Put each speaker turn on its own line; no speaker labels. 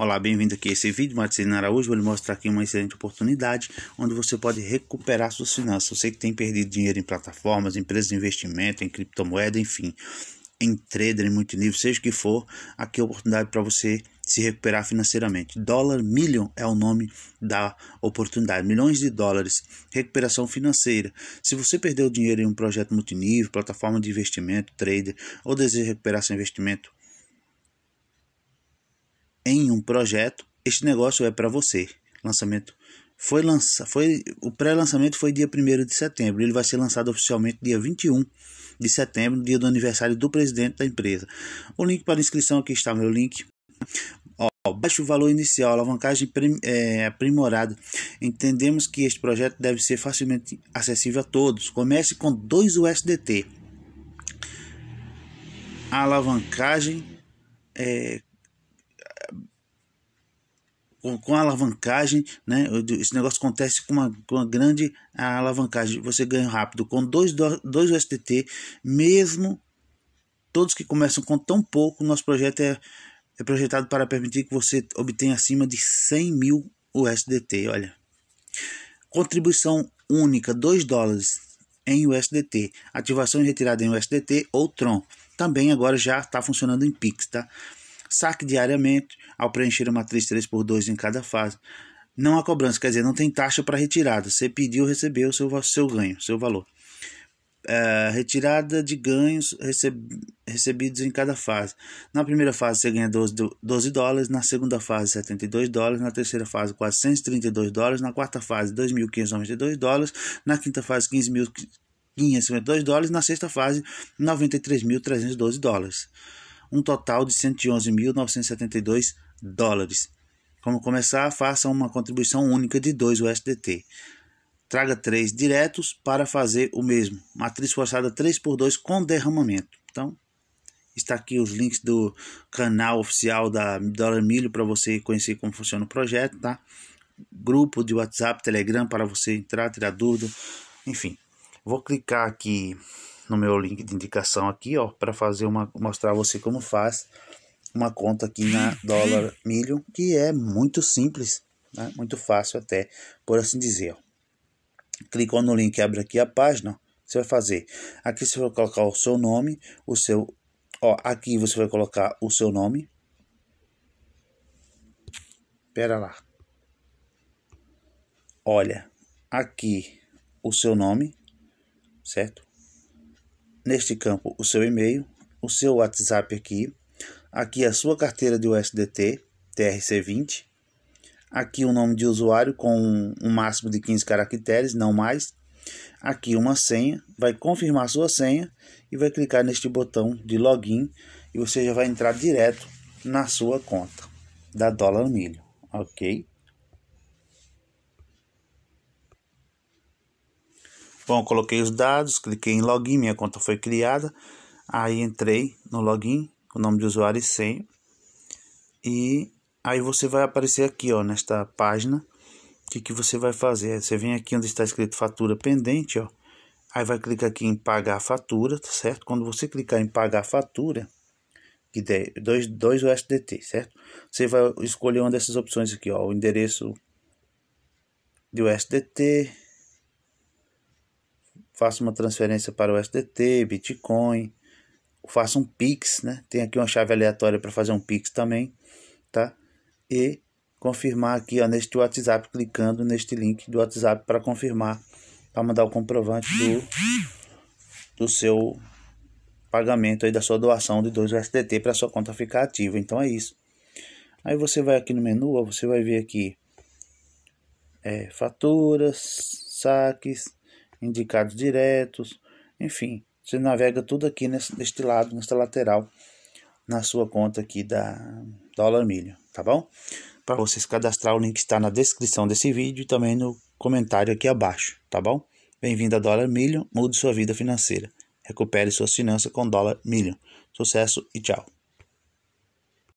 Olá, bem-vindo aqui a esse vídeo, Matheus Araújo, vou lhe mostrar aqui uma excelente oportunidade onde você pode recuperar suas finanças. Você que tem perdido dinheiro em plataformas, empresas de investimento, em criptomoeda, enfim, em trader, em multinível, seja o que for, aqui é a oportunidade para você se recuperar financeiramente. Dólar, Million é o nome da oportunidade. Milhões de dólares, recuperação financeira. Se você perdeu dinheiro em um projeto multinível, plataforma de investimento, trader, ou deseja recuperar seu investimento em um projeto, este negócio é para você. Lançamento foi lança, foi o pré-lançamento foi dia 1 de setembro, ele vai ser lançado oficialmente dia 21 de setembro, dia do aniversário do presidente da empresa. O link para inscrição aqui está meu link. Ó, baixo valor inicial, alavancagem é, aprimorada. Entendemos que este projeto deve ser facilmente acessível a todos. Comece com 2 USDT. A alavancagem é, com, a alavancagem, né? Esse negócio acontece com uma, com uma grande alavancagem. Você ganha rápido. Com dois, dois USDT, mesmo todos que começam com tão pouco, nosso projeto é, é projetado para permitir que você obtenha acima de 100 mil USDT. Olha, contribuição única: 2 dólares em USDT, ativação e retirada em USDT ou Tron. Também agora já está funcionando em Pix, tá? Saque diariamente ao preencher uma matriz 3 por 2 em cada fase. Não há cobrança, quer dizer, não tem taxa para retirada. Você pediu, recebeu o seu, seu ganho, seu valor. É, retirada de ganhos receb, recebidos em cada fase. Na primeira fase você ganha 12, 12 dólares, na segunda fase 72 dólares, na terceira fase 432 dólares, na quarta fase 2.592 dólares, na quinta fase 15.552 dólares, na sexta fase 93.312 dólares um total de 111.972 dólares. Como começar, faça uma contribuição única de 2 USDT. Traga 3 diretos para fazer o mesmo. Matriz forçada 3 por 2 com derramamento. Então, está aqui os links do canal oficial da Dólar Milho para você conhecer como funciona o projeto, tá? Grupo de WhatsApp, Telegram para você entrar, tirar dúvida, enfim. Vou clicar aqui no meu link de indicação aqui, ó, para fazer uma mostrar a você como faz uma conta aqui na dólar Million que é muito simples, né? muito fácil até, por assim dizer. Ó. Clicou no link, abre aqui a página, você vai fazer. Aqui você vai colocar o seu nome, o seu, ó, aqui você vai colocar o seu nome. Pera lá. Olha, aqui o seu nome, certo? Neste campo, o seu e-mail, o seu WhatsApp aqui, aqui a sua carteira de USDT, TRC20, aqui o nome de usuário com um máximo de 15 caracteres, não mais, aqui uma senha, vai confirmar sua senha e vai clicar neste botão de login e você já vai entrar direto na sua conta da Dólar Milho, ok? Bom, coloquei os dados, cliquei em login, minha conta foi criada. Aí entrei no login, o nome de usuário e senha. E aí você vai aparecer aqui, ó, nesta página. O que, que você vai fazer? Você vem aqui onde está escrito fatura pendente, ó. Aí vai clicar aqui em pagar a fatura, tá certo? Quando você clicar em pagar a fatura, que der dois 2 USDT, certo? Você vai escolher uma dessas opções aqui, ó, o endereço de USDT, faça uma transferência para o SDT, Bitcoin, faça um Pix, né? Tem aqui uma chave aleatória para fazer um Pix também, tá? E confirmar aqui, ó, neste WhatsApp, clicando neste link do WhatsApp para confirmar, para mandar o comprovante do, do seu pagamento aí da sua doação de 2 USDT para sua conta ficar ativa. Então é isso. Aí você vai aqui no menu, ó, você vai ver aqui é, faturas, saques, indicados diretos, enfim, você navega tudo aqui nesse, neste lado, nesta lateral, na sua conta aqui da dólar milho, tá bom? Para tá. vocês cadastrar, o link está na descrição desse vídeo e também no comentário aqui abaixo, tá bom? Bem-vindo a Dólar Milho, mude sua vida financeira. Recupere suas finanças com dólar milho. Sucesso e tchau.